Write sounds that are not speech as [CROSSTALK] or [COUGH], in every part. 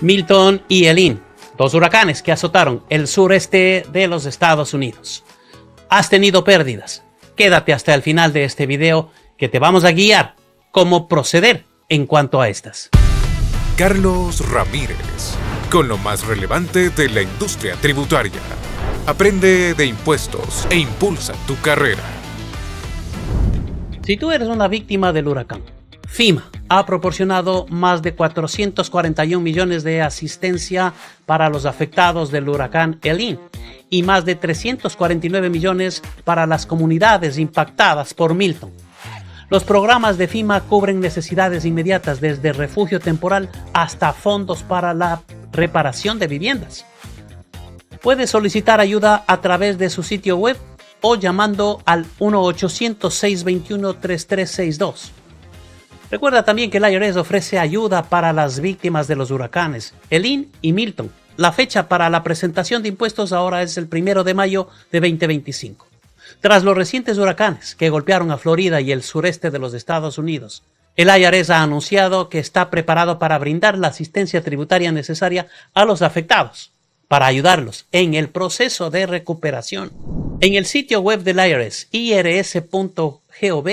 Milton y Elin, dos huracanes que azotaron el sureste de los Estados Unidos. Has tenido pérdidas. Quédate hasta el final de este video que te vamos a guiar cómo proceder en cuanto a estas. Carlos Ramírez, con lo más relevante de la industria tributaria. Aprende de impuestos e impulsa tu carrera. Si tú eres una víctima del huracán, FIMA ha proporcionado más de 441 millones de asistencia para los afectados del huracán Elín y más de 349 millones para las comunidades impactadas por Milton. Los programas de FIMA cubren necesidades inmediatas desde refugio temporal hasta fondos para la reparación de viviendas. Puede solicitar ayuda a través de su sitio web o llamando al 1-800-621-3362. Recuerda también que el IRS ofrece ayuda para las víctimas de los huracanes Elin y Milton. La fecha para la presentación de impuestos ahora es el primero de mayo de 2025. Tras los recientes huracanes que golpearon a Florida y el sureste de los Estados Unidos, el IRS ha anunciado que está preparado para brindar la asistencia tributaria necesaria a los afectados para ayudarlos en el proceso de recuperación. En el sitio web del IRS, irs.gov,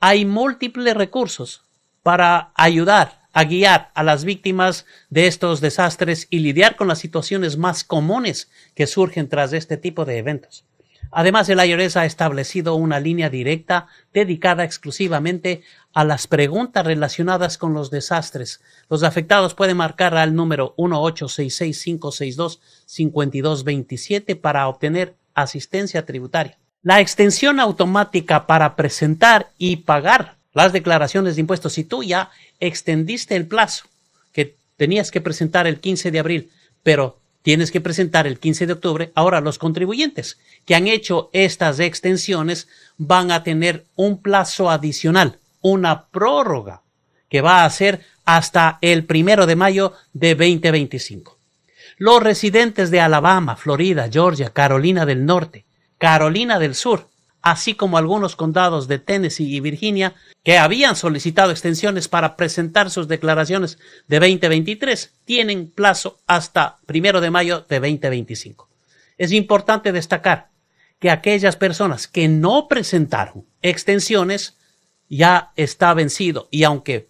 hay múltiples recursos para ayudar a guiar a las víctimas de estos desastres y lidiar con las situaciones más comunes que surgen tras este tipo de eventos. Además, el IRS ha establecido una línea directa dedicada exclusivamente a las preguntas relacionadas con los desastres. Los afectados pueden marcar al número 1-866-562-5227 para obtener asistencia tributaria la extensión automática para presentar y pagar las declaraciones de impuestos. Si tú ya extendiste el plazo que tenías que presentar el 15 de abril, pero tienes que presentar el 15 de octubre, ahora los contribuyentes que han hecho estas extensiones van a tener un plazo adicional, una prórroga que va a ser hasta el primero de mayo de 2025. Los residentes de Alabama, Florida, Georgia, Carolina del Norte, Carolina del Sur, así como algunos condados de Tennessee y Virginia que habían solicitado extensiones para presentar sus declaraciones de 2023, tienen plazo hasta primero de mayo de 2025. Es importante destacar que aquellas personas que no presentaron extensiones ya está vencido y aunque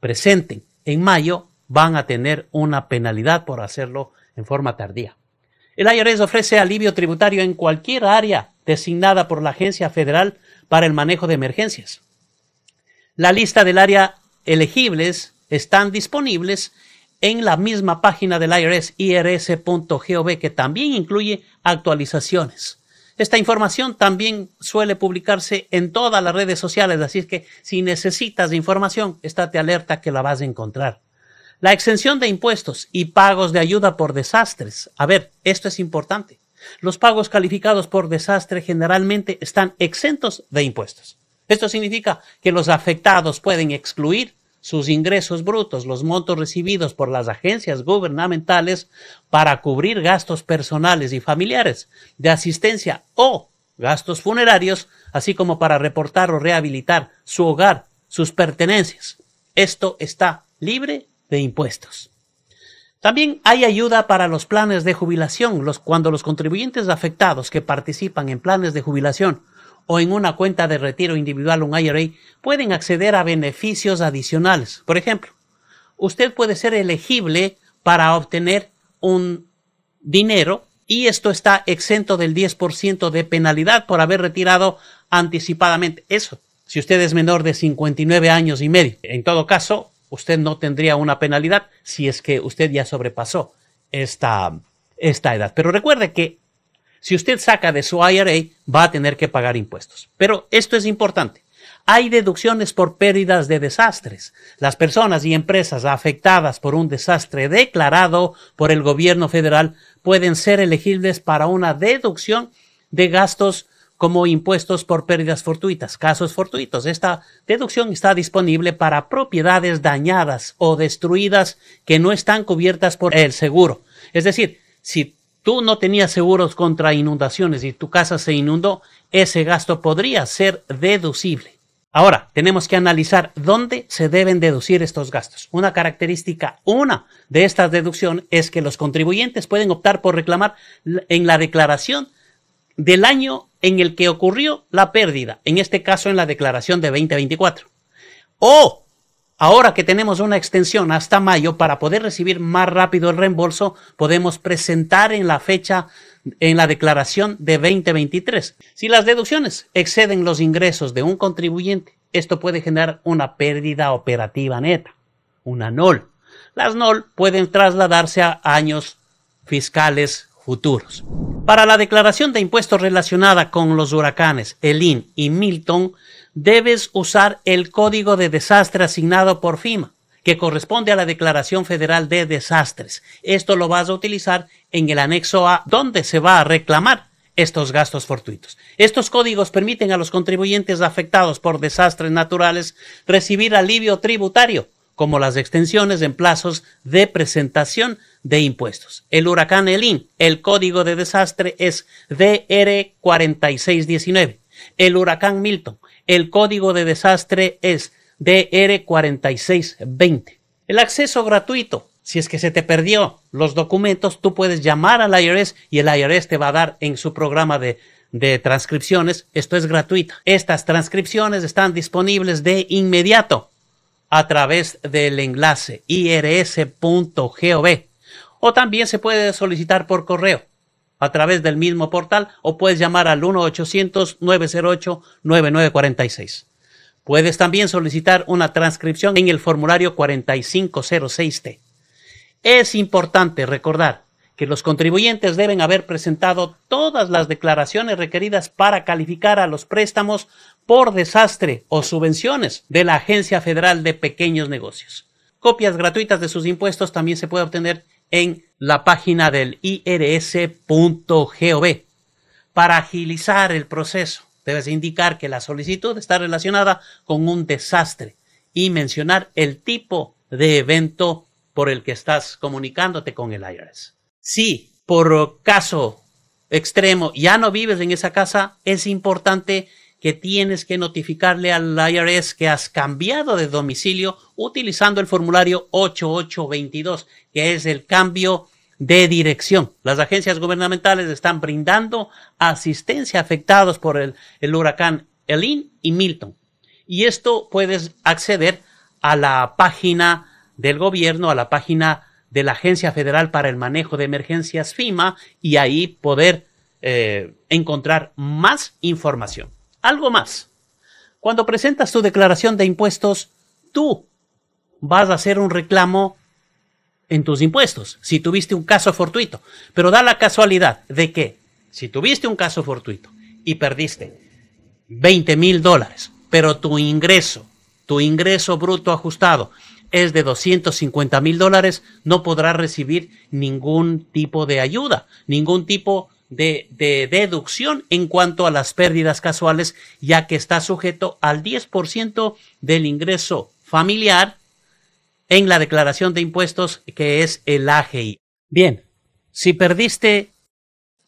presenten en mayo, van a tener una penalidad por hacerlo en forma tardía. El IRS ofrece alivio tributario en cualquier área designada por la Agencia Federal para el Manejo de Emergencias. La lista del área elegibles están disponibles en la misma página del IRS, irs.gov, que también incluye actualizaciones. Esta información también suele publicarse en todas las redes sociales, así que si necesitas información, estate alerta que la vas a encontrar. La exención de impuestos y pagos de ayuda por desastres. A ver, esto es importante. Los pagos calificados por desastre generalmente están exentos de impuestos. Esto significa que los afectados pueden excluir sus ingresos brutos, los montos recibidos por las agencias gubernamentales para cubrir gastos personales y familiares de asistencia o gastos funerarios, así como para reportar o rehabilitar su hogar, sus pertenencias. Esto está libre de impuestos. También hay ayuda para los planes de jubilación, los, cuando los contribuyentes afectados que participan en planes de jubilación o en una cuenta de retiro individual, un IRA, pueden acceder a beneficios adicionales. Por ejemplo, usted puede ser elegible para obtener un dinero y esto está exento del 10% de penalidad por haber retirado anticipadamente. Eso, si usted es menor de 59 años y medio. En todo caso, usted no tendría una penalidad si es que usted ya sobrepasó esta, esta edad. Pero recuerde que si usted saca de su IRA, va a tener que pagar impuestos. Pero esto es importante. Hay deducciones por pérdidas de desastres. Las personas y empresas afectadas por un desastre declarado por el gobierno federal pueden ser elegibles para una deducción de gastos como impuestos por pérdidas fortuitas, casos fortuitos. Esta deducción está disponible para propiedades dañadas o destruidas que no están cubiertas por el seguro. Es decir, si tú no tenías seguros contra inundaciones y tu casa se inundó, ese gasto podría ser deducible. Ahora, tenemos que analizar dónde se deben deducir estos gastos. Una característica, una de esta deducción es que los contribuyentes pueden optar por reclamar en la declaración del año en el que ocurrió la pérdida, en este caso en la declaración de 2024. O ahora que tenemos una extensión hasta mayo para poder recibir más rápido el reembolso, podemos presentar en la fecha en la declaración de 2023. Si las deducciones exceden los ingresos de un contribuyente, esto puede generar una pérdida operativa neta, una NOL. Las NOL pueden trasladarse a años fiscales futuros. Para la declaración de impuestos relacionada con los huracanes Elín y Milton, debes usar el código de desastre asignado por FIMA, que corresponde a la Declaración Federal de Desastres. Esto lo vas a utilizar en el anexo A, donde se va a reclamar estos gastos fortuitos. Estos códigos permiten a los contribuyentes afectados por desastres naturales recibir alivio tributario como las extensiones en plazos de presentación de impuestos. El huracán Elín, el código de desastre es DR 4619. El huracán Milton, el código de desastre es DR 4620. El acceso gratuito. Si es que se te perdió los documentos, tú puedes llamar al IRS y el IRS te va a dar en su programa de de transcripciones, esto es gratuito. Estas transcripciones están disponibles de inmediato a través del enlace irs.gov o también se puede solicitar por correo a través del mismo portal o puedes llamar al 1-800-908-9946. Puedes también solicitar una transcripción en el formulario 4506T. Es importante recordar que los contribuyentes deben haber presentado todas las declaraciones requeridas para calificar a los préstamos por desastre o subvenciones de la Agencia Federal de Pequeños Negocios. Copias gratuitas de sus impuestos también se puede obtener en la página del irs.gov. Para agilizar el proceso, debes indicar que la solicitud está relacionada con un desastre y mencionar el tipo de evento por el que estás comunicándote con el IRS. Si por caso extremo ya no vives en esa casa, es importante que tienes que notificarle al IRS que has cambiado de domicilio utilizando el formulario 8822, que es el cambio de dirección. Las agencias gubernamentales están brindando asistencia a afectados por el, huracán Elin y Milton. Y esto puedes acceder a la página del gobierno, a la página de la Agencia Federal para el Manejo de Emergencias FIMA y ahí poder eh, encontrar más información. Algo más. Cuando presentas tu declaración de impuestos, tú vas a hacer un reclamo en tus impuestos, si tuviste un caso fortuito. Pero da la casualidad de que, si tuviste un caso fortuito y perdiste 20 mil dólares, pero tu ingreso, tu ingreso bruto ajustado es de 250 mil dólares, no podrás recibir ningún tipo de ayuda, ningún tipo de, deducción en cuanto a las pérdidas casuales, ya que está sujeto al 10% del ingreso familiar en la declaración de impuestos que es el AGI. Bien, si perdiste,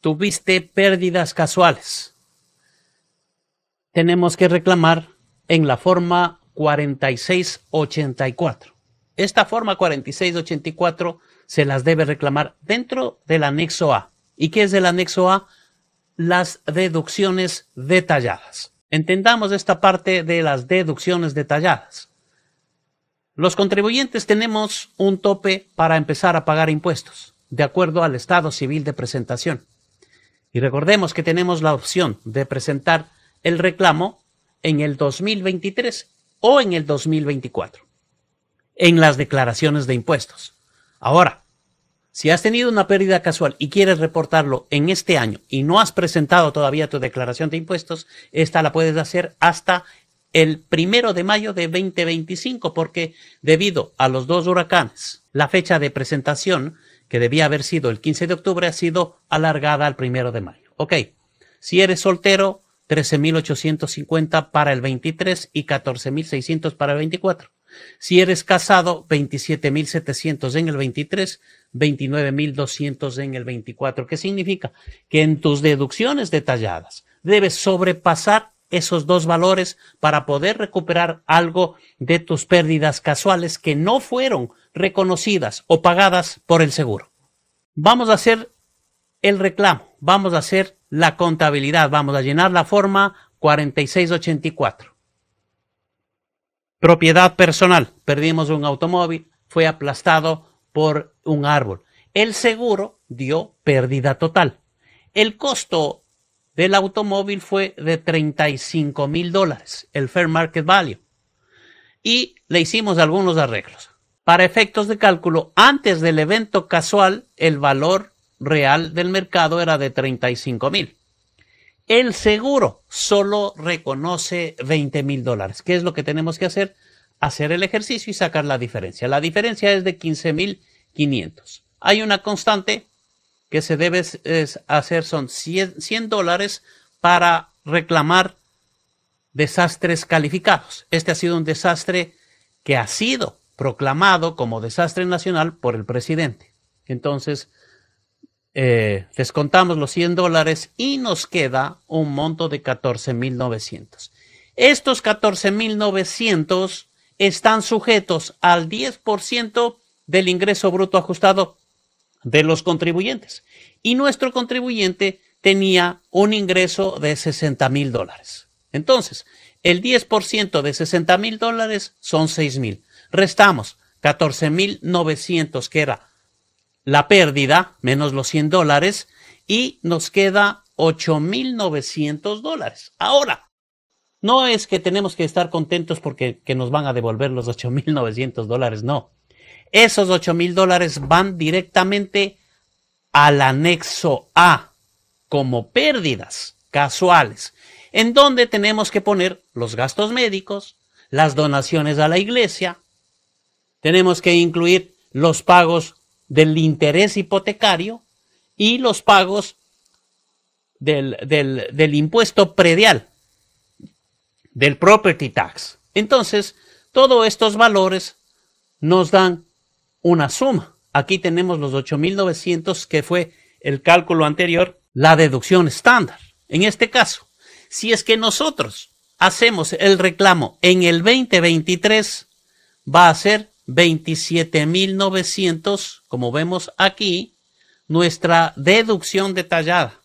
tuviste pérdidas casuales, tenemos que reclamar en la forma 4684. Esta forma 4684 se las debe reclamar dentro del anexo A. ¿Y qué es el anexo A? Las deducciones detalladas. Entendamos esta parte de las deducciones detalladas. Los contribuyentes tenemos un tope para empezar a pagar impuestos, de acuerdo al estado civil de presentación. Y recordemos que tenemos la opción de presentar el reclamo en el 2023 o en el 2024, en las declaraciones de impuestos. Ahora, si has tenido una pérdida casual y quieres reportarlo en este año y no has presentado todavía tu declaración de impuestos, esta la puedes hacer hasta el primero de mayo de 2025, porque debido a los dos huracanes, la fecha de presentación, que debía haber sido el 15 de octubre, ha sido alargada al primero de mayo. Ok, si eres soltero, 13.850 para el 23 y 14.600 para el 24. Si eres casado, 27.700 en el 23, 29.200 en el 24. ¿Qué significa? Que en tus deducciones detalladas debes sobrepasar esos dos valores para poder recuperar algo de tus pérdidas casuales que no fueron reconocidas o pagadas por el seguro. Vamos a hacer el reclamo, vamos a hacer la contabilidad, vamos a llenar la forma 4684. Propiedad personal. Perdimos un automóvil, fue aplastado por un árbol. El seguro dio pérdida total. El costo del automóvil fue de 35 mil dólares, el fair market value. Y le hicimos algunos arreglos. Para efectos de cálculo, antes del evento casual, el valor real del mercado era de 35 mil. El seguro solo reconoce 20 mil dólares. ¿Qué es lo que tenemos que hacer? Hacer el ejercicio y sacar la diferencia. La diferencia es de 15 mil 500. Hay una constante que se debe hacer, son 100, 100 dólares para reclamar desastres calificados. Este ha sido un desastre que ha sido proclamado como desastre nacional por el presidente. Entonces, les eh, contamos los 100 dólares y nos queda un monto de 14,900. Estos 14,900 están sujetos al 10% del ingreso bruto ajustado de los contribuyentes. Y nuestro contribuyente tenía un ingreso de 60 mil dólares. Entonces, el 10% de 60 mil dólares son 6 mil. Restamos 14.900 que era la pérdida, menos los 100 dólares, y nos queda 8.900 dólares. Ahora, no es que tenemos que estar contentos porque nos van a devolver los 8.900 dólares, no. Esos 8.000 dólares van directamente al anexo A como pérdidas casuales, en donde tenemos que poner los gastos médicos, las donaciones a la iglesia, tenemos que incluir los pagos del interés hipotecario y los pagos del, del, impuesto predial, del property tax. Entonces, todos estos valores nos dan una suma. Aquí tenemos los 8.900 que fue el cálculo anterior, la deducción estándar. En este caso, si es que nosotros hacemos el reclamo en el 2023, va a ser 27.900, como vemos aquí, nuestra deducción detallada.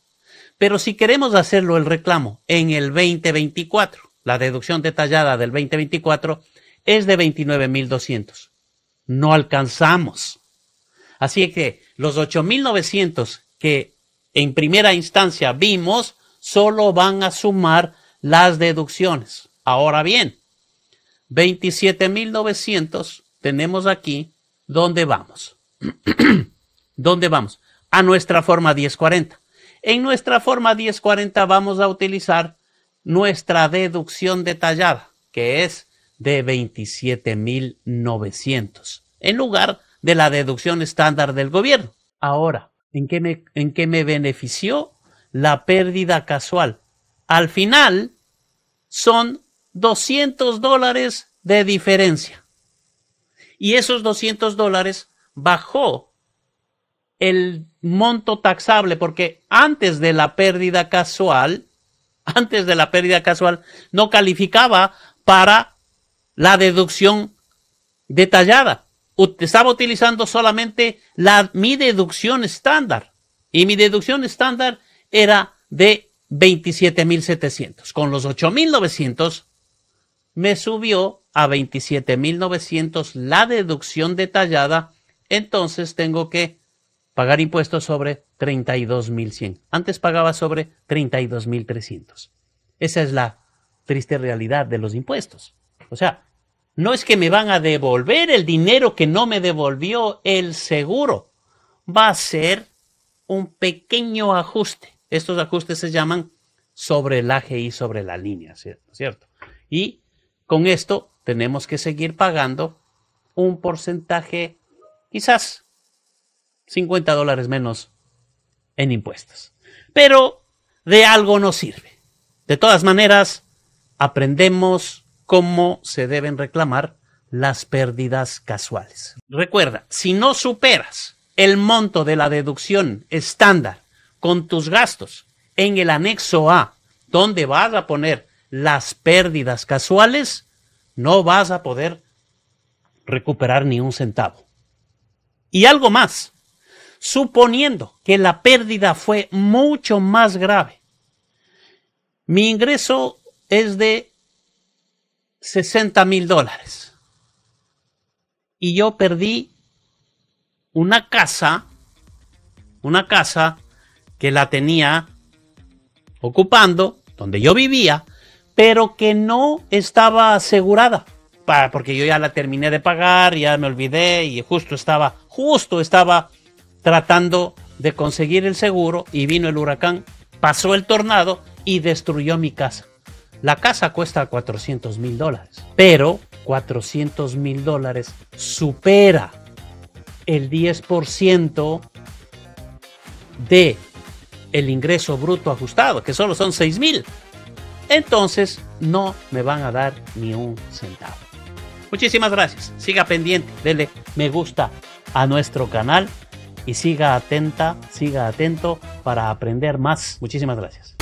Pero si queremos hacerlo el reclamo en el 2024, la deducción detallada del 2024 es de 29.200. No alcanzamos. Así que los 8.900 que en primera instancia vimos solo van a sumar las deducciones. Ahora bien, 27.900 tenemos aquí, ¿dónde vamos? [CLEARS THROAT] ¿Dónde vamos? A nuestra forma 1040. En nuestra forma 1040 vamos a utilizar nuestra deducción detallada, que es de 27.900, en lugar de la deducción estándar del gobierno. Ahora, ¿en qué me, en qué me benefició la pérdida casual? Al final, son 200 dólares de diferencia y esos 200 dólares bajó el monto taxable, porque antes de la pérdida casual, antes de la pérdida casual, no calificaba para la deducción detallada. Estaba utilizando solamente la, mi deducción estándar. Y mi deducción estándar era de 27.700. Con los 8.900 me subió a 27.900 la deducción detallada, entonces tengo que pagar impuestos sobre 32.100. Antes pagaba sobre 32.300. Esa es la triste realidad de los impuestos. O sea, no es que me van a devolver el dinero que no me devolvió el seguro. Va a ser un pequeño ajuste. Estos ajustes se llaman sobre el AGI, sobre la línea, ¿cierto? Y con esto tenemos que seguir pagando un porcentaje, quizás 50 dólares menos en impuestos. Pero de algo nos sirve. De todas maneras, aprendemos cómo se deben reclamar las pérdidas casuales. Recuerda, si no superas el monto de la deducción estándar con tus gastos en el anexo A, donde vas a poner las pérdidas casuales, no vas a poder recuperar ni un centavo. Y algo más, suponiendo que la pérdida fue mucho más grave, mi ingreso es de 60 mil dólares. Y yo perdí una casa, una casa que la tenía ocupando, donde yo vivía, pero que no estaba asegurada. porque yo ya la terminé de pagar, ya me olvidé y justo estaba, justo estaba tratando de conseguir el seguro y vino el huracán, pasó el tornado y destruyó mi casa. La casa cuesta 400 mil dólares, pero 400 mil dólares supera el 10% de el ingreso bruto ajustado, que solo son 6 mil entonces no me van a dar ni un centavo. Muchísimas gracias. Siga pendiente, dele me gusta a nuestro canal y siga atenta, siga atento para aprender más. Muchísimas gracias.